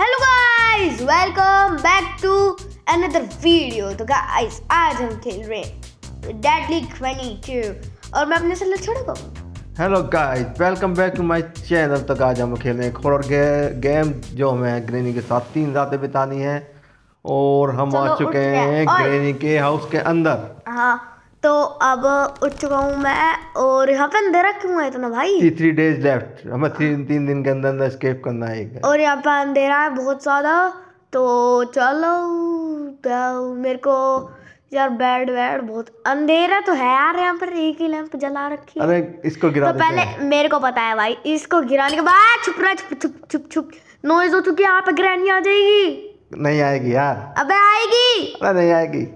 Hello guys welcome back to another video तो guys आज हम खेल रहे हैं डेडली टू और मैं अपने साथ छोड़ दूँ hello guys welcome back to my channel तो आज हम खेल रहे हैं हॉरर गे, गेम जो हमें ग्रेनी के साथ तीन रातें बितानी है और हम आ चुके हैं ग्रेनी के हाउस के अंदर हाँ तो अब उठ चुका हूँ मैं और यहाँ पे अंधेरा क्यों है इतना भाई थ्री डेज लेफ्ट हमें तीन तीन दिन के अंदर अंदर स्केप करना है और यहाँ पे अंधेरा है बहुत ज़्यादा तो चलो तो मेरे को यार बेड वेड बहुत अंधेरा तो है यार यहाँ पर एक ही लैंप जला रखी है अरे इसको गिरा तो पहले मेरे को पता है भाई इसको गिराने के बाद छुप रहा छुप छुप छुप छुप नॉइज हो चुकी है यहाँ पे ग्रैनी आ जाएगी नहीं आएगी यार अबे आएगी अरे नहीं आएगी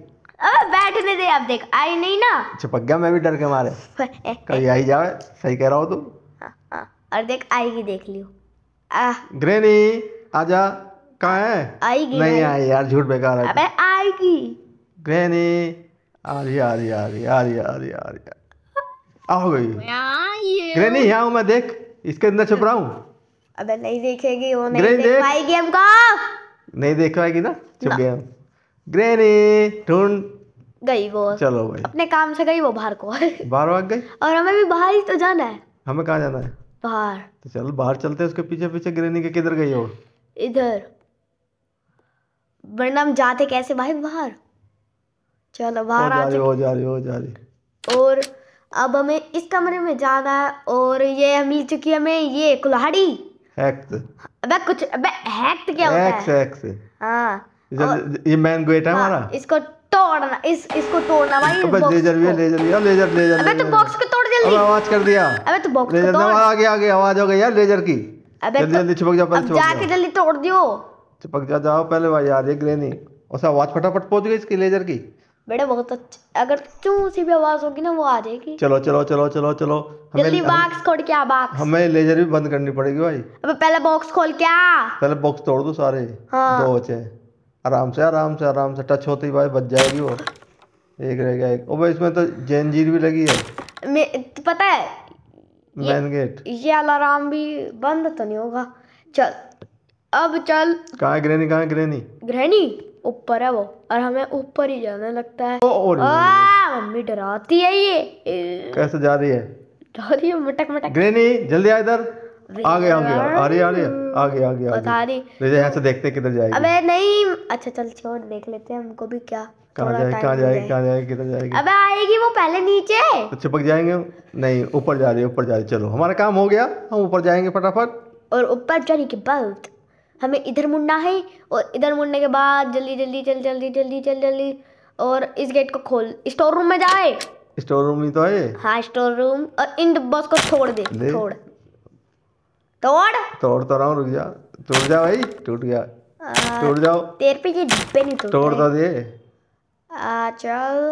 अब बैठने दे अब देख आई नहीं ना चिपक अच्छा, गया मैं भी डर के मारे कभी आई जाए सही कह रहा हो तुम हाँ, हाँ, और देख आएगी देख लियो ग्रेनी आजा कहाँ है आएगी नहीं आई यार झूठ बेकार है अबे आएगी ग्रेनी आ रही आ रही आ रही आ रही आ रही आ रही आ हो गई ग्रेनी यहाँ हूँ मैं देख इसके अंदर छुप रहा हूँ अबे नहीं देखेगी वो नहीं देख, देख पाएगी हमको नहीं देख पाएगी ना छुप गया ग्रेनी ढूंढ गई वो चलो भाई अपने काम से गई वो बाहर को बाहर भाग गई और हमें भी बाहर ही तो जाना है हमें कहाँ जाना है बाहर तो चल बाहर चलते हैं उसके पीछे पीछे ग्रेनी के किधर गई हो इधर वरना हम जाते कैसे भाई बाहर चलो बाहर आ जा रही जा रही हो जा रही और अब हमें इस कमरे में जाना है और ये मिल चुकी है हमें ये कुल्हाड़ी हैक्ट अबे कुछ अबे हैक्ट क्या होता है हैक्स हैक्स हाँ ये मैन गेट है हाँ, हमारा इसको तोड़ना इस इसको तोड़ना भाई अबे लेजर भी लेजर भी लेजर लेजर अबे तू बॉक्स को तोड़ जल्दी आवाज कर दिया अबे तू बॉक्स लेजर तोड़ आगे आगे आवाज हो गई यार लेजर की अबे जल्दी तो जल्दी चिपक जा पहले जाके जल्दी तोड़ दियो चिपक जा जाओ पहले भाई यार ये ग्रेनी और सा आवाज फटाफट पहुंच गई इसकी लेजर की बेटा बहुत अच्छा अगर तू उसी भी आवाज होगी ना वो आ जाएगी चलो चलो चलो चलो चलो जल्दी बॉक्स खोल के आ बॉक्स हमें लेजर भी बंद करनी पड़ेगी भाई अबे पहले बॉक्स खोल के आ पहले बॉक्स तोड़ दो सारे हां दो बचे आराम से आराम से आराम से टच होती भाई बच जाएगी वो एक रह गया एक ओ भाई इसमें तो जंजीर भी लगी है मैं पता है मेन गेट ये अलार्म भी बंद तो नहीं होगा चल अब चल कहाँ है ग्रेनी कहाँ है ग्रेनी ग्रेनी ऊपर है वो और हमें ऊपर ही जाना लगता है ओ, आ, मम्मी डराती है ये कैसे जा रही है जा रही है मटक मटक ग्रेनी जल्दी आ इधर आगे आगे अरे अरे आगे आगे आगे मुझे यहाँ से देखते किधर जाएगी अबे नहीं अच्छा चल छोड़ देख लेते हैं हमको भी क्या कहाँ जाए कहाँ जाए कहाँ जाए किधर जाएगी अबे आएगी वो पहले नीचे तो चिपक जाएंगे नहीं ऊपर जा रही ऊपर जा रही चलो हमारा काम हो गया हम ऊपर जाएंगे फटाफट और ऊपर जाने के बाद हमें इधर मुड़ना है और इधर मुड़ने के बाद जल्दी जल्दी चल जल्दी जल्दी चल जल्दी और इस गेट को खोल स्टोर रूम में जाए स्टोर रूम ही तो है हाँ स्टोर रूम और इन बॉस को छोड़ दे छोड़ तोड़ तोड़ तो रहा हूँ रुक जा टूट जा भाई टूट गया टूट जाओ तेरे पे ये डिब्बे नहीं तोड़ तोड़ तो दे चल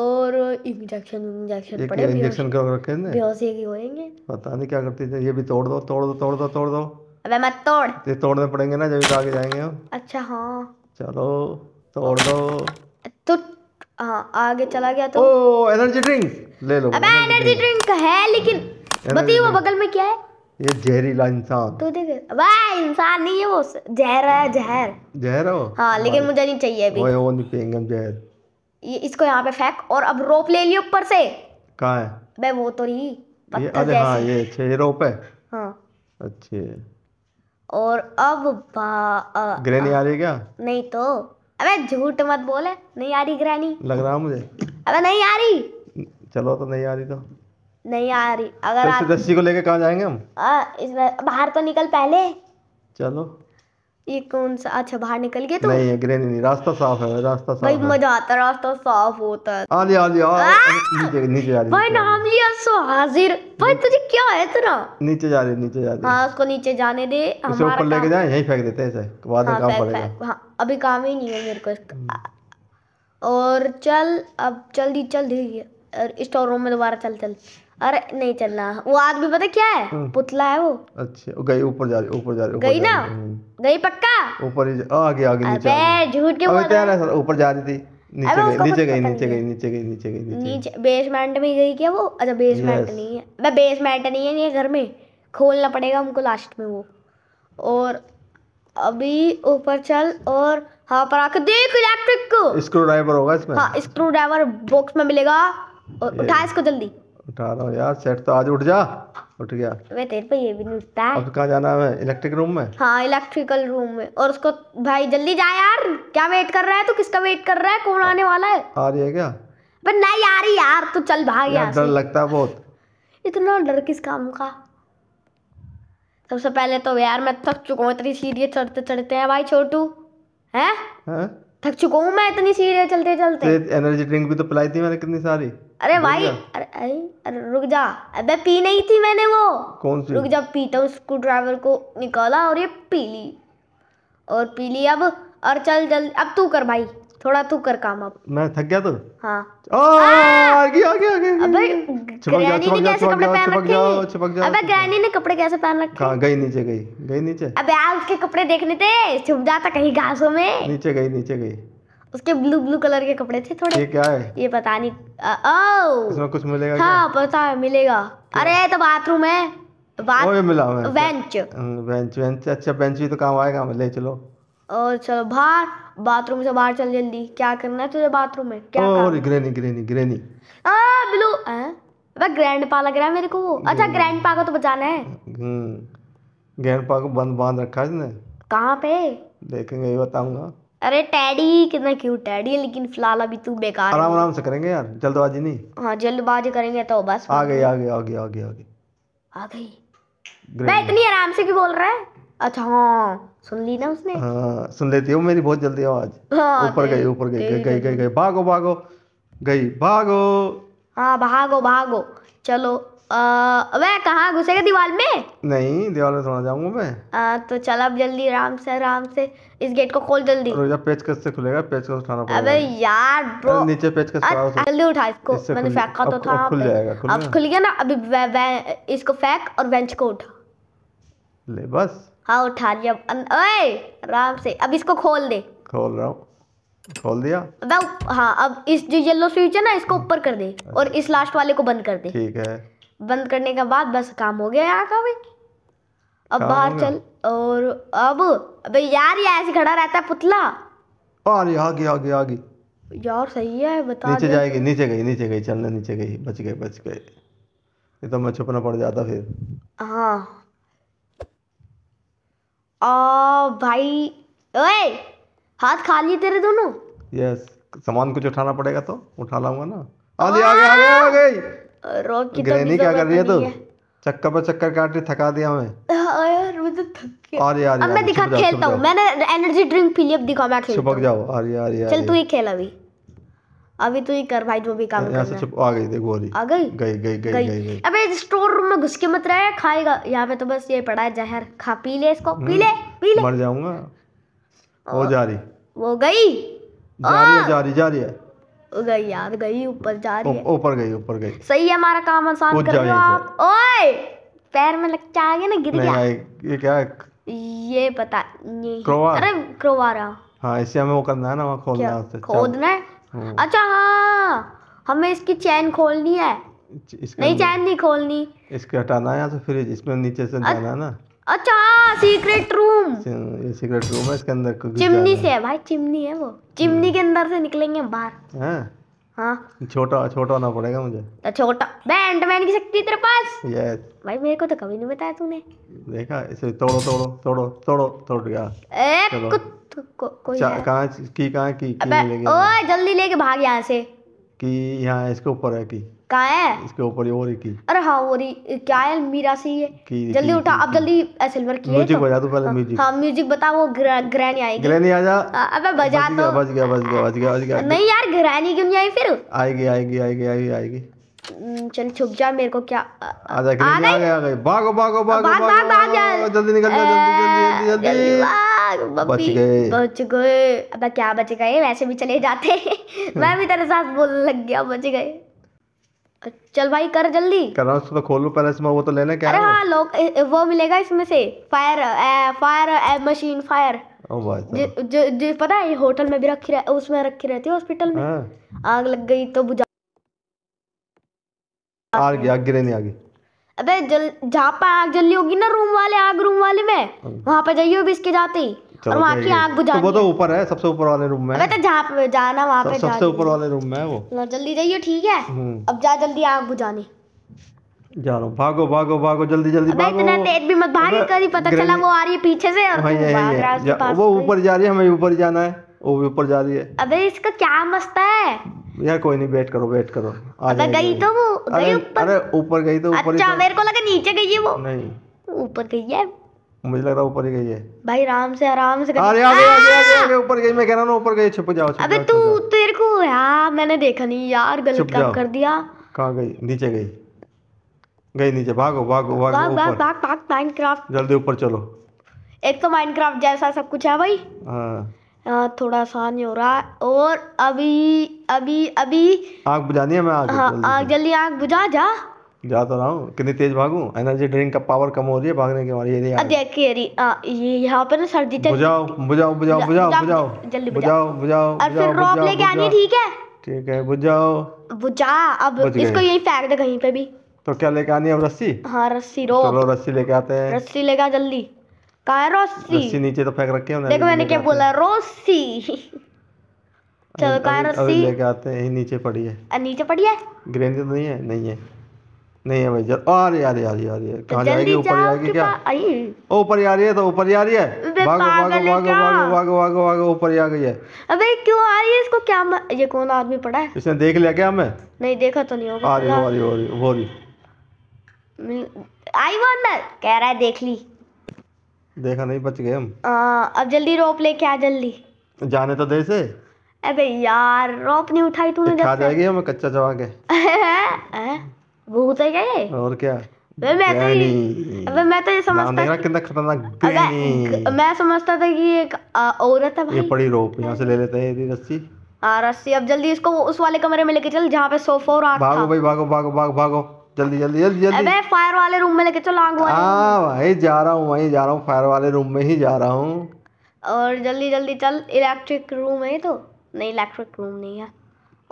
और इंजेक्शन इंजेक्शन पड़े इंजेक्शन क्या रखे ने बेहोशी की होएंगे पता नहीं क्या करते थे ये भी तोड़ दो तोड़ दो तोड़ दो तोड़ दो अबे मत तोड़ ये तोड़ने पड़ेंगे ना जब भी आगे जाएंगे हम अच्छा हाँ चलो तोड़ दो तो हाँ आगे चला गया तो ओ एनर्जी ड्रिंक ले लो अबे एनर्जी ड्रिंक है लेकिन बताइए वो बगल में क्या है ये जहरीला इंसान तू देख भाई इंसान नहीं है वो जहर है जहर जहर हो हाँ लेकिन हाँ। मुझे नहीं चाहिए अभी ओए वो नहीं पियेंगे हम जहर ये इसको यहाँ पे फेंक और अब रोप ले लियो ऊपर से कहाँ है भाई वो तो नहीं ये अरे हाँ ये छह रोप है हाँ अच्छे और अब ग्रैनी आ रही क्या नहीं तो अबे झूठ मत बोले नहीं आ रही ग्रैनी लग रहा मुझे अबे नहीं आ रही चलो तो नहीं आ रही तो नहीं आ रही अगर आप दस्सी को लेके कहाँ जाएंगे हम इस बाहर तो निकल पहले चलो ये कौन सा अच्छा बाहर निकल गए तो नहीं है ग्रेन नहीं रास्ता साफ है रास्ता साफ भाई मजा आता है रास्ता साफ होता है आ लिया आ लिया नीचे नीचे जा रही भाई नाम लिया सो हाजिर भाई तुझे क्या है तेरा नीचे जा रही नीचे जा रही हां उसको नीचे जाने दे हमारा ऊपर लेके जाए यहीं फेंक देते हैं इसे बाद में हाँ, काम पड़ेगा हां अभी काम ही नहीं है मेरे को हम्म। और चल अब जल्दी जल्दी और स्टोर रूम में दोबारा चल चल अरे नहीं चल रहा वो आदमी पता क्या है हम्म। पुतला है वो अच्छा गई ऊपर जा रही ऊपर जा रही गई ना हम्म। गई पक्का ऊपर ही आगे आगे नीचे अबे झूठ के बोल रहा है ऊपर जा रही थी नीचे, गई नीचे गई नीचे गई नीचे गई नीचे गई नीचे बेसमेंट में गई क्या वो अच्छा बेसमेंट नहीं है मैं बेसमेंट नहीं है ये घर में खोलना पड़ेगा हमको लास्ट में वो और अभी ऊपर चल और हाँ पर आके देख इलेक्ट्रिक को स्क्रू ड्राइवर होगा इसमें हाँ स्क्रू ड्राइवर बॉक्स में मिलेगा और उठा इसको जल्दी उठा रहा हूँ यार सेट तो आज उठ जा उठ गया वे तेरे पे ये भी नहीं उठता है अब कहाँ जाना है इलेक्ट्रिक रूम में हाँ इलेक्ट्रिकल रूम में और उसको भाई जल्दी जा यार क्या वेट कर रहा है तू तो किसका वेट कर रहा है कौन आने वाला है आ रही है क्या पर नहीं आ रही यार तू तो चल भाग यार डर लगता है बहुत इतना डर किस काम का सबसे पहले तो यार मैं थक चुका हूँ इतनी सीढ़ी चढ़ते चढ़ते हैं भाई छोटू है थक चुका हूँ मैं इतनी सीढ़ी चलते चलते एनर्जी ड्रिंक भी तो पिलाई थी मैंने कितनी सारी अरे भाई अरे अरे अरे रुक जा अबे पी नहीं थी मैंने वो कौन सी रुक जा पीता हूँ स्क्रू ड्राइवर को निकाला और ये पी ली और पी ली अब और चल जल्दी अब तू कर भाई थोड़ा तू कर काम अब मैं थक गया तो हाँ अबे ग्रैनी ने कपड़े कैसे पहन रखे हैं हाँ, गई नीचे गई गई नीचे अबे आ उसके कपड़े देखने थे छुप जाता कहीं घासों में नीचे गई नीचे गई उसके ब्लू ब्लू कलर के कपड़े थे थोड़े ये क्या है ये पता नहीं ओ इसमें कुछ मिलेगा हाँ क्या? पता है मिलेगा अरे तो बाथरूम है बात ओए मिला बेंच बेंच बेंच अच्छा बेंच भी तो काम आएगा हमें ले चलो और चलो बाहर बाथरूम से बाहर चल जल्दी क्या करना है तुझे बाथरूम में क्या और ग्रेनी ग्रेनी ग्रेनी आ ब्लू ग्रैंड पा लग रहा है मेरे को अच्छा ग्रैंड हम्म। पा को तो बचाना है ग्रैंड हम्म। पा को बंद बांध रखा है इसने कहाँ पे देखेंगे बताऊंगा अरे टैडी कितना क्यूट टैडी है लेकिन फिलहाल अभी तू बेकार आराम आराम से करेंगे यार जल्दबाजी नहीं हाँ जल्दबाजी करेंगे तो बस आ गई आ गई आ गई आ गई आ गई आ गई मैं इतनी आराम से क्यों बोल रहा है अच्छा हाँ सुन ली ना उसने हाँ सुन लेती हो मेरी बहुत जल्दी आवाज हाँ, ऊपर गई ऊपर गई गई गई गई भागो भागो गई भागो हाँ भागो भागो चलो वह कहा घुसेगा दीवार में नहीं दीवार में थोड़ा जाऊंगा मैं आ, तो चल अब जल्दी आराम से आराम से इस गेट को खोल जल्दी रुक जा पेचकस से खुलेगा पेचकस उठाना पड़ेगा अबे यार ब्रो नीचे पेचकस उठाओ जल्दी उठा इसको मैंने फेंका तो था खुल जाएगा अब खुल गया ना अभी इसको फेंक और बेंच को उठा ले बस हाँ उठा लिया ओए आराम से अब इसको खोल दे खोल रहा हूँ खोल दिया अब हाँ अब इस जो येलो स्विच है ना इसको हम्म। ऊपर कर दे अच्छा। और इस लास्ट वाले को बंद कर दे ठीक है बंद करने के बाद बस काम हो गया यहाँ का भी अब बाहर चल और अब अबे यार ये ऐसे खड़ा रहता है पुतला और आ गई आ गई आ गई यार सही है बता नीचे जाएगी नीचे गई नीचे गई चलने नीचे गई बच गए बच गए ये तो मैं छुपना पड़ जाता फिर हाँ आ भाई ओए हाथ खाली तेरे दोनों यस सामान कुछ उठाना पड़ेगा तो उठा लाऊंगा ना आ गई आ गई आ गई ग्रैनी क्या कर रही है तू चक्कर पर चक्कर काट रही थका दिया हमें हाँ यार मुझे तो थक गया और यार अब मैं दिखा खेलता हूँ मैंने एनर्जी ड्रिंक पी ली अब दिखा मैं खेलता हूँ जाओ और यार यार चल तू ही खेल अभी अभी तू ही कर भाई जो भी काम करना है चुप आ गई देख बोली आ गई गई गई गई गई अबे स्टोर रूम में घुस के मत रहा खाएगा यहाँ पे तो बस ये पड़ा है जहर खा पी ले इसको पी ले हम्म। पी ले मर जाऊंगा हो जा रही वो गई जा रही है जा रही जा रही है गई यार गई ऊपर जा रही है ऊपर गई ऊपर गई सही है हमारा काम आसान कर रहे हो आप ओए पैर में लग आ गया ना गिर गया ये क्या ये पता नहीं क्रोवा अरे क्रोवा रहा हाँ इसे हमें वो करना है ना वहाँ खोलना है खोदना है हाँ। अच्छा हाँ हमें इसकी चैन खोलनी है नहीं चैन नहीं खोलनी इसके हटाना है या तो फिर इसमें नीचे से जाना है ना अच्छा सीक्रेट रूम ये सीक्रेट रूम है इसके अंदर चिमनी से है भाई चिमनी है वो चिमनी हम्म। के अंदर से निकलेंगे बाहर हाँ? हाँ छोटा छोटा होना पड़ेगा मुझे तो छोटा मैन की शक्ति तेरे पास यस भाई मेरे को तो कभी नहीं बताया तूने देखा इसे तोड़ो तोड़ो तोड़ो तोड़ो तोड़ गया ए को, कोई कहाँ की कहाँ की, की, की, की, की, की, की, की, की, की, की, की, की, की, की कहा है इसके ऊपर और एक ही अरे हाँ और ही क्या है मीरा से ये जल्दी उठा अब जल्दी सिल्वर की म्यूजिक तो। बजा दो पहले म्यूजिक हाँ म्यूजिक बता वो ग्रैनी आएगी ग्रैनी आ जा अबे बजा दो बज गया बज गया बज गया बज गया नहीं यार ग्रैनी क्यों नहीं आई फिर आएगी आएगी आएगी आएगी आएगी हम्म, चल छुप जा मेरे को क्या आ जा ग्रैनी आ गया भागो भागो भागो भागो जल्दी निकल जा जल्दी जल्दी जल्दी बच गए बच गए अब क्या बच गए वैसे भी चले जाते मैं भी तेरे साथ बोलने लग गया बच गए चल भाई कर जल्दी कर रहा हूँ तो खोलो पहले इसमें वो तो लेना क्या अरे हाँ लोग वो मिलेगा इसमें से फायर ए, फायर ए, मशीन फायर जो, जो, पता है होटल में भी रखी रह, उसमें रखी रहती है हॉस्पिटल में हाँ। आग लग गई तो बुझा आग आग गिरे नहीं आगे अबे जल जहाँ पे आग जल्दी होगी ना रूम वाले आग रूम वाले में हाँ। वहाँ पे जाइए बिस्के जाते ही वहाँ की आग बुझा तो वो तो ऊपर है सबसे ऊपर वाले रूम में तो जाना वहाँ पे सबसे ऊपर वाले रूम में वो जल्दी जाइए ठीक है हम्म। अब जा जल्दी आग बुझाने जा रहा भागो भागो भागो जल्दी जल्दी भागो इतना तेज भी मत भागे पता चला वो आ रही है पीछे से हाँ, वो ऊपर जा रही है हमें ऊपर जाना है वो भी ऊपर जा रही है अबे इसका क्या मस्ता है यार कोई नहीं करो करो अबे गई तो वो गई ऊपर अरे ऊपर गई तो ऊपर अच्छा मेरे को लगा नीचे गई है वो नहीं ऊपर गई है मुझे लग रहा ऊपर ही गई है भाई आराम से आराम से अरे आ गई आ गई आ गई ऊपर गई मैं कह रहा हूं ऊपर गई छुप जाओ अबे तू तेरे को यार मैंने देखा नहीं यार गलत काम कर दिया कहां गई नीचे गई गई नीचे भागो भागो भागो भाग भाग भाग भाग माइनक्राफ्ट जल्दी ऊपर चलो एक तो माइनक्राफ्ट जैसा सब कुछ है भाई हां थोड़ा आसान हो रहा और अभी अभी अभी आग बुझानी है मैं आग हाँ, जल्दी आग बुझा जा जा तो रहा हूँ कितनी तेज भागू एनर्जी ड्रिंक का पावर कम हो रही है भागने के हमारी यहाँ पे ना सर्दी बुझाओ बुझाओ बुझाओ बुझाओ बुझाओ जल्दी बुझाओ बुझाओ लेके आनी ठीक है ठीक है बुझाओ बुझा अब इसको यही फेंक दे कहीं पे भी तो क्या लेके आनी है अब रस्सी हाँ रस्सी रो चलो रस्सी लेके आते हैं रस्सी लेके जल्दी कहा है रस्सी रस्सी नीचे तो फेंक रखे हैं देखो मैंने क्या बोला रस्सी चलो कहा रस्सी लेके आते हैं यही नीचे पड़ी है नीचे पड़ी है ग्रेन तो नहीं है नहीं है नहीं है भाई जल आ आ रही रही आ रही आ रही तो कहाँ जाएगी ऊपर जाएगी क्या ओ ऊपर आ रही है तो ऊपर आ रही है भागो भागो भागो भागो भागो भागो भागो ऊपर आ गई है अबे क्यों आ रही है इसको क्या ये कौन आदमी पड़ा है इसने देख लिया क्या हमें नहीं देखा तो नहीं होगा आ रही हो रही हो रही आई वो कह रहा है देख ली देखा नहीं बच गए हम अब जल्दी रोप ले क्या जल्दी जाने तो दे से अबे यार रोप नहीं उठाई तूने खा जाएगी हमें कच्चा चबा के भूत है क्या ये और क्या अबे मैं तो अबे मैं तो ये समझता था कितना खतरनाक अबे मैं समझता था कि एक औरत है भाई ये पड़ी रोप यहाँ से ले लेते हैं ये रस्सी हाँ रस्सी अब जल्दी इसको उस वाले कमरे में लेके चल जहाँ पे सोफा और आठ भागो भाई भागो भागो भागो भागो जल्दी जल्दी जल्दी जल्दी अबे फायर वाले रूम में लेके चल आग वाले हाँ भाई जा रहा हूँ वही जा रहा हूँ फायर वाले रूम में ही जा रहा हूँ और जल्दी जल्दी चल इलेक्ट्रिक रूम है तो नहीं इलेक्ट्रिक रूम नहीं है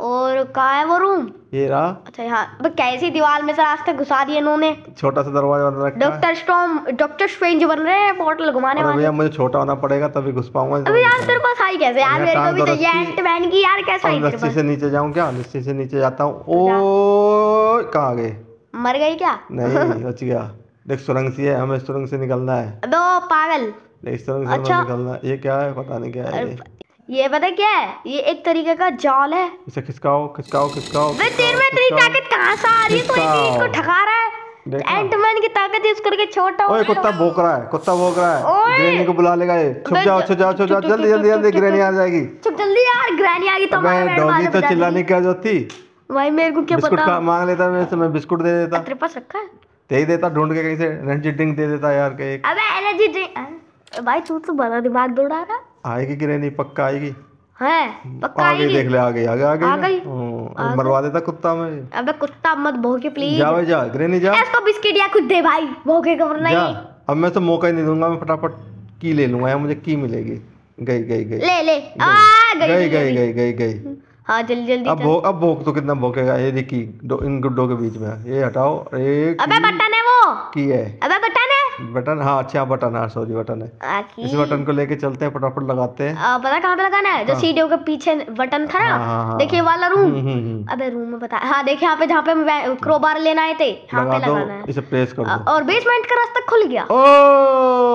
और कहा है वो रूम ये रहा अच्छा यहाँ अब कैसी दीवार में से रास्ता घुसा दिया इन्होंने छोटा सा दरवाजा बन रखा डॉक्टर स्टॉम डॉक्टर स्ट्रेंज बन रहे हैं पोर्टल घुमाने वाले भैया मुझे छोटा होना पड़ेगा तभी घुस पाऊंगा अभी यार तेरे पास आई कैसे यार मेरे को भी तो ये एंट मैन की यार कैसे आई तेरे पास से नीचे जाऊं क्या रस्सी से नीचे जाता हूँ ओ कहाँ गए मर गई क्या नहीं बच गया देख सुरंग सी है हमें सुरंग से निकलना है दो पागल देख सुरंग से अच्छा। निकलना ये क्या है पता नहीं क्या है ये पता क्या है ये एक तरीके का जाल है इसे खिसकाओ खिसकाओ खिसकाओ वे तेरे में तेरी ताकत कहां से आ रही है तू इसको ठगा रहा है एंटमैन की ताकत यूज करके छोटा ओए कुत्ता भोक रहा है कुत्ता भोक रहा है ग्रैनी को बुला लेगा ये छुप जाओ छुप जाओ छुप जाओ जल्दी जल्दी जल्दी ग्रैनी आ जाएगी छुप जल्दी यार ग्रैनी आ गई तो मैं डॉगी तो चिल्लाने क्या जो थी भाई मेरे को क्या पता मांग लेता मैं मैं बिस्कुट दे देता तो तेरे पास रखा है दे ही देता ढूंढ के कहीं से एनर्जी ड्रिंक दे देता यार के एक अबे एनर्जी ड्रिंक भाई तू तो बड़ा दिमाग दौड़ा रहा आएगी कि नहीं पक्का आएगी है पक्का आगे देख ले आगे आगे आगे आ गई मरवा देता कुत्ता में अबे कुत्ता मत भोगे प्लीज जा भाई जा ग्रेनी जा इसको बिस्किट या कुछ दे भाई भोगे भोगेगा नहीं जा अब मैं तो मौका ही नहीं दूंगा मैं फटाफट की ले लूंगा या मुझे की मिलेगी गई गई गई ले ले आ गई गई गई गई गई हाँ जल्दी जल्दी अब भोग अब भोग तो कितना भोगेगा ये देखिए इन गुड्डों के बीच में ये हटाओ एक अबे बटन है वो की है अबे बटन बटन हाँ अच्छा हाँ, बटन है सॉरी बटन है इस बटन को लेके चलते हैं फटाफट लगाते हैं आ, पता कहाँ पे लगाना है जो हाँ। सीढ़ियों के पीछे बटन था ना हाँ, देखिए वाला रूम हम्म, हम्म, हम्म। अबे रूम में बता हाँ देखिए यहाँ पे जहाँ पे क्रोबार लेना आए थे लगा दो इसे प्रेस कर दो और बेसमेंट का रास्ता खुल गया ओ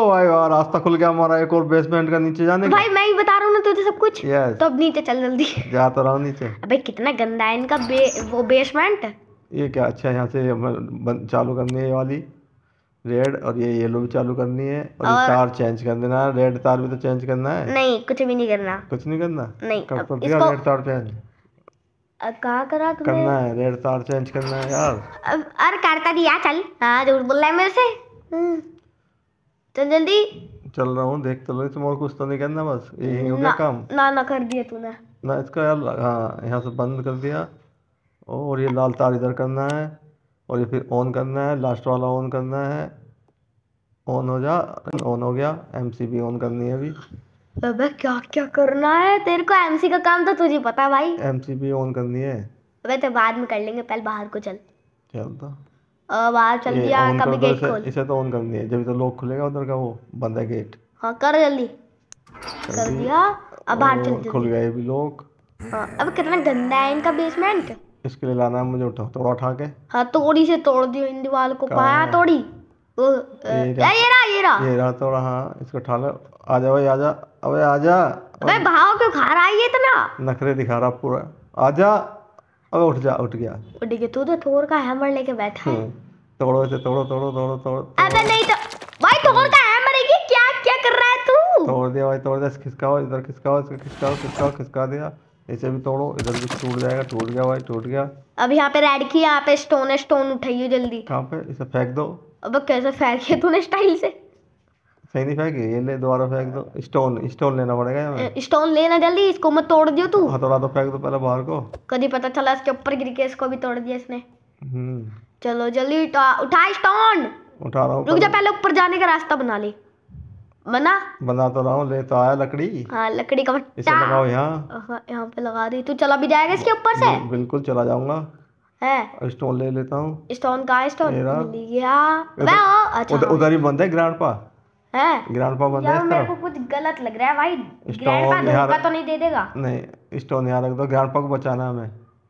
भाई वाह रास्ता खुल गया हमारा एक और बेसमेंट का नीचे जाने भाई मैं ही बता रहा हूँ ना तुझे सब कुछ तो अब नीचे चल जल्दी जा तो रहा नीचे अबे कितना गंदा है इनका वो बेसमेंट ये क्या अच्छा यहाँ से चालू करने वाली रेड और ये येलो भी चालू करनी है और, और तार चेंज कर देना है रेड तार भी तो चेंज करना है नहीं कुछ भी नहीं करना कुछ नहीं करना नहीं कब तो इसको... रेड तार चेंज कहा करा तुम्हें करना है रेड तार चेंज करना है यार अब अरे करता दिया चल हाँ जरूर बोल रहा है मेरे से हम्म। चल जल्दी चल रहा हूँ देख चलो तो लो तुम और कुछ तो नहीं करना बस यही हो गया काम ना ना कर दिया तूने ना इसका यार हाँ यहाँ से बंद कर दिया और ये लाल तार इधर करना है और ये फिर ऑन करना है लास्ट वाला ऑन करना है ऑन हो जा ऑन हो गया एम सी भी ऑन करनी है अभी अबे क्या क्या करना है तेरे को एमसी का काम तो तुझे पता भाई एमसी भी ऑन करनी है अबे तो बाद में कर लेंगे पहले बाहर को चल चल तो बाहर चल दिया कभी गेट तो खोल इसे तो ऑन करनी है जब तो लॉक खुलेगा उधर का वो बंद है गेट हाँ कर जल्दी कर दिया अब बाहर चल खुल गए भी लॉक हाँ, अब कितना गंदा है इनका बेसमेंट इसके लिए लाना है मुझे उठा थोड़ा उठा के हाँ तोड़ी से तोड़ दियो इन दीवार को पाया तोड़ी वो ये रहा ये रहा ये रहा तोड़ा हाँ इसको उठा लो आ जा भाई आ जा अबे आ जा अबे भाव क्यों खा रहा है ये इतना नखरे दिखा रहा पूरा आ जा अबे उठ जा उठ गया उठ गया तू तो तोड़ का हैमर लेके बैठा है हम्म, तोड़ो इसे तोड़ो तोड़ो तोड़ो तोड़ो अबे नहीं तो भाई तोड़ का हैमर है क्या क्या कर रहा है तू तोड़ दिया भाई तोड़ दिया खिसकाओ इधर खिसकाओ इसको खिसकाओ खिसकाओ खिसका दिया इसे भी तोड़ो इधर भी टूट जाएगा टूट गया भाई टूट गया अब यहाँ पे रेड की यहाँ पे स्टोन है स्टोन उठाइए जल्दी कहाँ पे इसे फेंक दो अब कैसे फेंकिए तूने स्टाइल से सही नहीं फेंकी ये ले दोबारा फेंक दो स्टोन स्टोन लेना पड़ेगा हमें स्टोन लेना जल्दी इसको मत तोड़ दियो तू हथौड़ा हाँ, तो फेंक दो पहले बाहर को कभी पता चला इसके ऊपर गिर के इसको भी तोड़ दिया इसने हम्म। चलो जल्दी उठा स्टोन उठा रहा हूँ पहले ऊपर जाने का रास्ता बना ले बना बना तो रहा हूँ ले तो आया लकड़ी हाँ लकड़ी का इसे लगाओ यहाँ हाँ, यहाँ पे लगा दी तू चला भी जाएगा इसके ऊपर से बिल्कुल चला जाऊंगा है स्टोन ले लेता हूँ स्टोन का स्टोन अच्छा उधर ही बंद है ग्रांड पा है ग्रांड पा बंद है मेरे को कुछ गलत लग रहा है भाई ग्रैंडपा पा तो नहीं दे देगा नहीं स्टोन यहाँ रख दो ग्रांड पा को बचाना हमें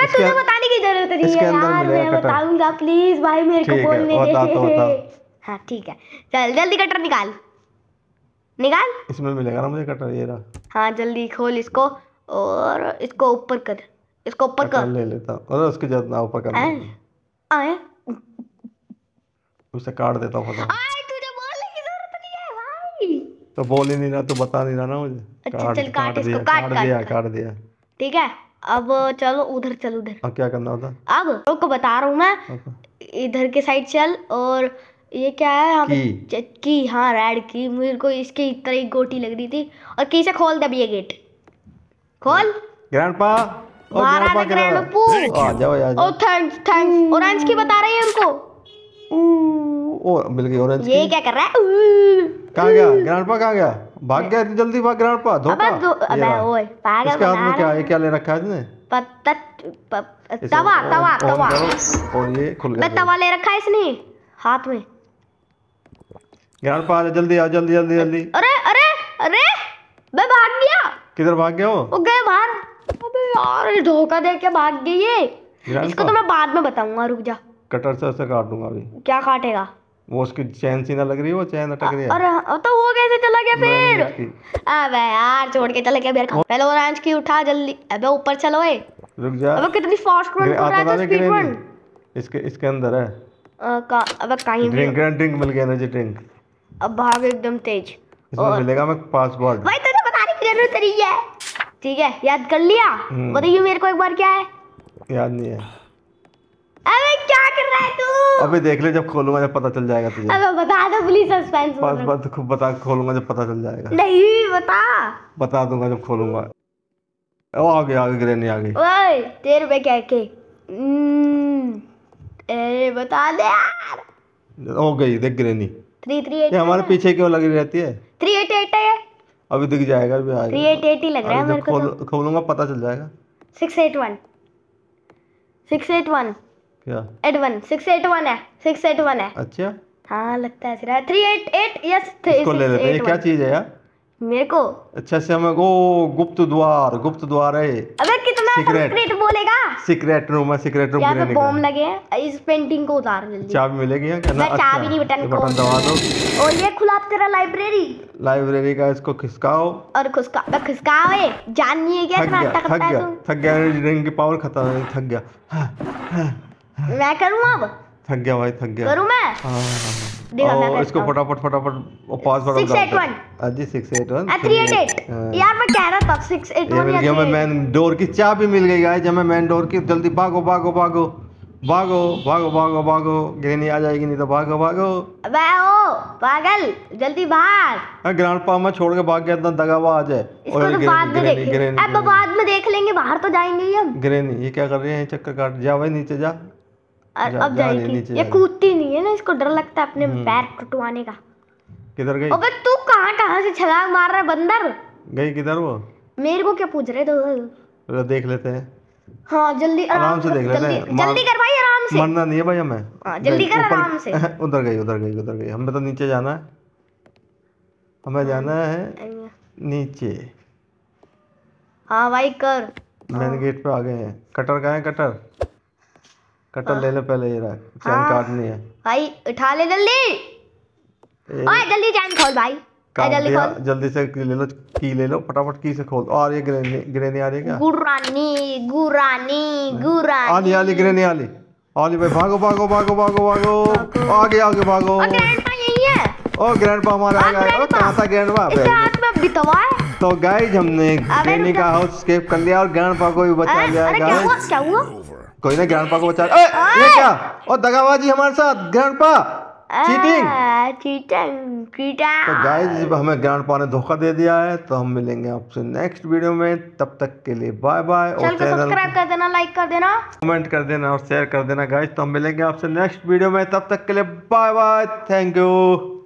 अरे तुझे बताने की जरूरत नहीं है यार मैं बताऊंगा प्लीज भाई मेरे को बोलने दे हाँ ठीक है चल जल्दी कटर निकाल निकाल इसमें मिलेगा ना मुझे कटर ये रहा हाँ जल्दी खोल इसको और इसको ऊपर कर इसको ऊपर कर ले लेता और उसके जरूरत ना ऊपर कर आए उसे काट देता हूँ आए तुझे बोलने की जरूरत नहीं है भाई तो बोल ही नहीं रहा तो बता नहीं रहा ना मुझे अच्छा चल काट इसको काट दिया काट दिया ठीक है अब चलो उधर चल उधर अब क्या करना होता अब लोग को बता रहा हूँ मैं इधर के साइड चल और ये क्या है हाँ की, की हाँ रेड की मेरे को इसके इतना ही गोटी लग रही थी और कैसे खोल दब ये गेट खोल ग्रैंडपा महाराणा ग्रैंडपू आ जाओ यार ओ थैंक्स थैंक्स ऑरेंज की बता रही है उनको ओ मिल गई ऑरेंज ये क्या कर रहा है कहाँ गया ग्रैंडपा कहाँ गया भाग गया इतनी जल्दी भाग ग्राउंड पर धोखा अबे ओए पागल इसके हाथ में क्या है क्या ले रखा है इसने पत्ता तवा तवा तवा और ये खुल गया तवा ले रखा है इसने हाथ में ग्राउंड पर आ जल्दी आ जल्दी जल्दी जल्दी अरे अरे अरे मैं भाग गया किधर भाग गया वो वो गए बाहर अबे यार ये धोखा दे के भाग गई ये इसको तो मैं बाद में बताऊंगा रुक जा कटर से ऐसे काट दूंगा अभी क्या काटेगा वो उसकी चैन सी ना लग रही है वो चैन अटक रही है अरे हाँ, तो वो चला गया फिर अबे यार छोड़ के चला गया फिर पहले ऑरेंज की उठा जल्दी अबे ऊपर चलो ए रुक जा अबे कितनी फास्ट रन कर रहा है स्पीड रन इसके इसके अंदर है का अबे कहीं ड्रिंक ग्रैंड ड्रिंक मिल गया एनर्जी ड्रिंक अब भाग एकदम तेज इसमें मिलेगा मैं पासवर्ड भाई तुझे बता नहीं जरूरत नहीं है ठीक है याद कर लिया हम्म। बताइए मेरे को एक बार क्या है याद नहीं है अबे क्या कर रहा है तू अबे देख ले जब खोलूंगा जब पता चल जाएगा तुझे अबे बता दो प्लीज सस्पेंस बस बस खूब बता खोलूंगा जब पता चल जाएगा नहीं बता बता दूंगा जब खोलूंगा ओ आ गया आ गया ग्रेनी आ गई ओए तेरे पे क्या के ए हम्म, बता दे यार हो गई देख ग्रेनी 338 ये हमारे पीछे क्यों लगी रहती है 388 है अभी दिख जाएगा अभी आ गया 388 ही लग रहा है मेरे को तो। खोलूंगा पता चल जाएगा 681 681 क्या अच्छा। हाँ, चीज है यार मेरे को अच्छा से हमें गुप्त द्वार गुप्त द्वार है अबे कितना सीक्रेट बोलेगा सीक्रेट रूम है सीक्रेट रूम पे लगे हैं इस पेंटिंग को उतार जल्दी चाबी मिलेगी क्या चाबी अच्छा, नहीं बटन बटन दबा दो और ये खुला तेरा लाइब्रेरी लाइब्रेरी का इसको खिसकाओ और खिसका खिसकाओ जानिए क्या थक गया थक गया की पावर खत्म थक गया मैं करूँ अब थक गया भाई थक गया करूँ मैं हाँ, हाँ, हाँ। देखो मैं इसको फटाफट फटाफट पास बढ़ा 681 अजी 681 388 यार मैं कह रहा था 681 मिल गया मैं मेन डोर की चाबी मिल गई गाइस हमें मेन डोर की जल्दी भागो भागो भागो भागो भागो भागो भागो गिरनी आ जाएगी नहीं तो भागो भागो अबे ओ पागल जल्दी भाग ग्रैंड पा मैं छोड़ के भाग गया इतना दगावा आ जाए इसको तो बाद में देख अब बाद में देख लेंगे बाहर तो जाएंगे ही हम गिरनी ये क्या कर रहे हैं चक्कर काट जा भाई नीचे जा और अब जाएगी ये कूदती नहीं है ना इसको डर लगता है अपने हम्म। पैर कटवाने का किधर गई अबे तू कहाँ कहाँ से छलांग मार रहा है बंदर गई किधर वो मेरे को क्या पूछ रहे तो देख लेते हैं हाँ जल्दी आराम से देख लेते हैं जल्दी कर भाई आराम से मरना नहीं है भाई हमें हाँ, जल्दी कर आराम से उधर गई उधर गई उधर गई हमें तो नीचे जाना है हमें हाँ, जाना है नीचे हाँ भाई कर मेन हाँ। गेट पे आ गए हैं कटर कहाँ है कटर कटर हाँ। ले ले पहले ये रहा चैन हाँ। काटनी है भाई उठा ले जल्दी ओए जल्दी चैन खोल भाई जल्दी खोल जल्दी से ले लो की ले लो फटाफट की से खोल और ये ग्रेनी ग्रेनी आ रही है क्या गुरानी गुरानी गुरानी आली आली ग्रेनी आली आली भाई भागो भागो भागो भागो भागो आगे आगे भागो ओ ग्रैंडपा हमारा आ गया ओ कहां था ग्रैंडपा इसके हाथ में अब बितवा है तो गाइस हमने ग्रेनी का हाउस स्केप कर लिया और ग्रैंडपा को भी बचा लिया गाइस अरे क्या हुआ क्या हुआ कोई ना ग्रैंडपा को बचा ये क्या और दगाबाजी हमारे साथ ग्रैंडपा चीटिंग चीटिंग चीटिंग तो गाइस हमें ग्रैंडपा ने धोखा दे दिया है तो हम मिलेंगे आपसे नेक्स्ट वीडियो में तब तक के लिए बाय बाय और सब्सक्राइब कर देना लाइक कर देना कमेंट कर देना और शेयर कर देना गाइस तो हम मिलेंगे आपसे नेक्स्ट वीडियो में तब तक के लिए बाय बाय थैंक यू